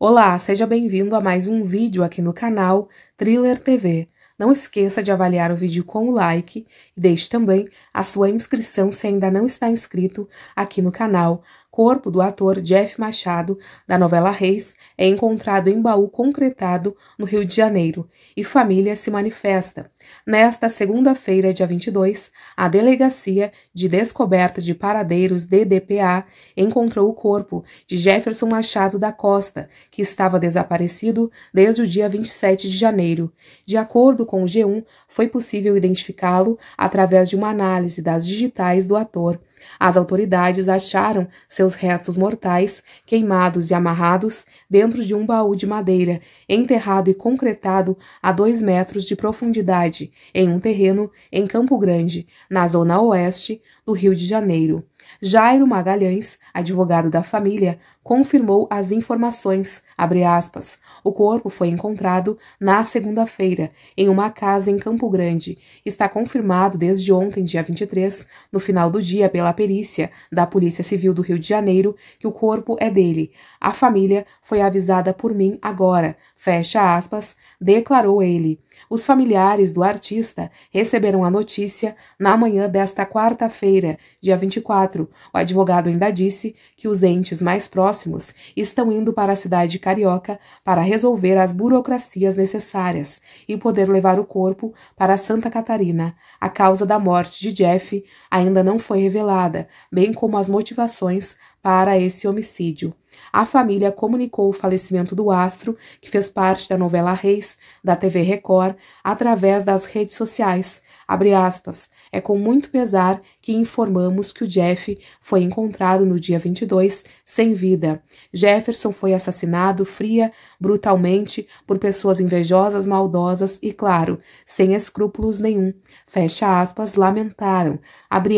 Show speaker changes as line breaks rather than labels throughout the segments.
Olá, seja bem-vindo a mais um vídeo aqui no canal Thriller TV. Não esqueça de avaliar o vídeo com o like e deixe também a sua inscrição se ainda não está inscrito aqui no canal corpo do ator Jeff Machado, da novela Reis, é encontrado em baú concretado no Rio de Janeiro e família se manifesta. Nesta segunda-feira, dia 22, a Delegacia de Descoberta de Paradeiros, DDPA, encontrou o corpo de Jefferson Machado da Costa, que estava desaparecido desde o dia 27 de janeiro. De acordo com o G1, foi possível identificá-lo através de uma análise das digitais do ator. As autoridades acharam seus seus restos mortais, queimados e amarrados dentro de um baú de madeira, enterrado e concretado a dois metros de profundidade, em um terreno em Campo Grande, na zona oeste do Rio de Janeiro. Jairo Magalhães, advogado da família, confirmou as informações. Aspas, o corpo foi encontrado na segunda-feira em uma casa em Campo Grande. Está confirmado desde ontem, dia 23, no final do dia, pela perícia da Polícia Civil do Rio de Janeiro, que o corpo é dele. A família foi avisada por mim agora. Fecha aspas, declarou ele. Os familiares do artista receberam a notícia na manhã desta quarta-feira, dia 24 4, o advogado ainda disse que os entes mais próximos estão indo para a cidade carioca para resolver as burocracias necessárias e poder levar o corpo para Santa Catarina. A causa da morte de Jeff ainda não foi revelada, bem como as motivações para esse homicídio. A família comunicou o falecimento do astro, que fez parte da novela Reis, da TV Record, através das redes sociais. Aspas, é com muito pesar que informamos que o Jeff foi encontrado no dia 22 sem vida. Jefferson foi assassinado fria, brutalmente, por pessoas invejosas, maldosas e, claro, sem escrúpulos nenhum. Fecha aspas, lamentaram.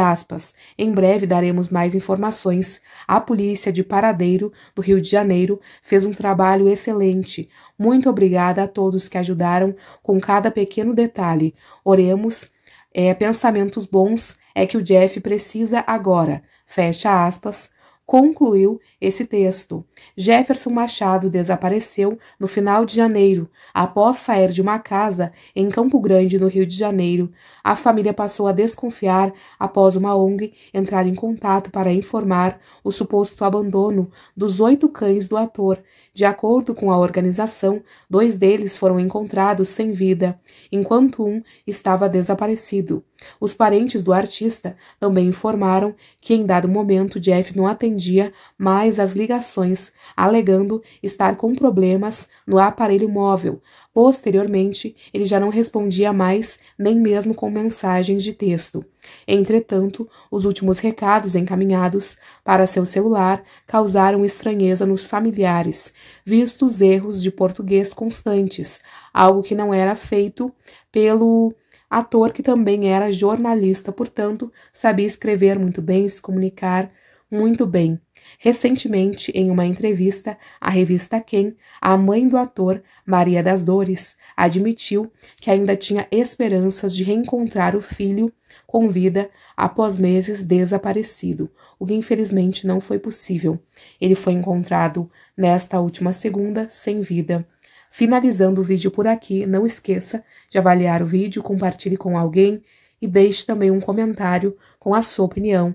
Aspas, em breve daremos mais informações. A polícia de Paradeiro, do Rio de Janeiro, fez um trabalho excelente. Muito obrigada a todos que ajudaram com cada pequeno detalhe. Oremos, é, pensamentos bons é que o Jeff precisa agora. Fecha aspas, concluiu esse texto. Jefferson Machado desapareceu no final de janeiro, após sair de uma casa em Campo Grande, no Rio de Janeiro. A família passou a desconfiar após uma ONG entrar em contato para informar o suposto abandono dos oito cães do ator. De acordo com a organização, dois deles foram encontrados sem vida, enquanto um estava desaparecido. Os parentes do artista também informaram que, em dado momento, Jeff não atendeu defendia mais as ligações, alegando estar com problemas no aparelho móvel. Posteriormente, ele já não respondia mais nem mesmo com mensagens de texto. Entretanto, os últimos recados encaminhados para seu celular causaram estranheza nos familiares, vistos erros de português constantes, algo que não era feito pelo ator que também era jornalista, portanto, sabia escrever muito bem, se comunicar muito bem. Recentemente, em uma entrevista à revista Quem, a mãe do ator, Maria das Dores, admitiu que ainda tinha esperanças de reencontrar o filho com vida após meses desaparecido, o que infelizmente não foi possível. Ele foi encontrado nesta última segunda sem vida. Finalizando o vídeo por aqui, não esqueça de avaliar o vídeo, compartilhe com alguém e deixe também um comentário com a sua opinião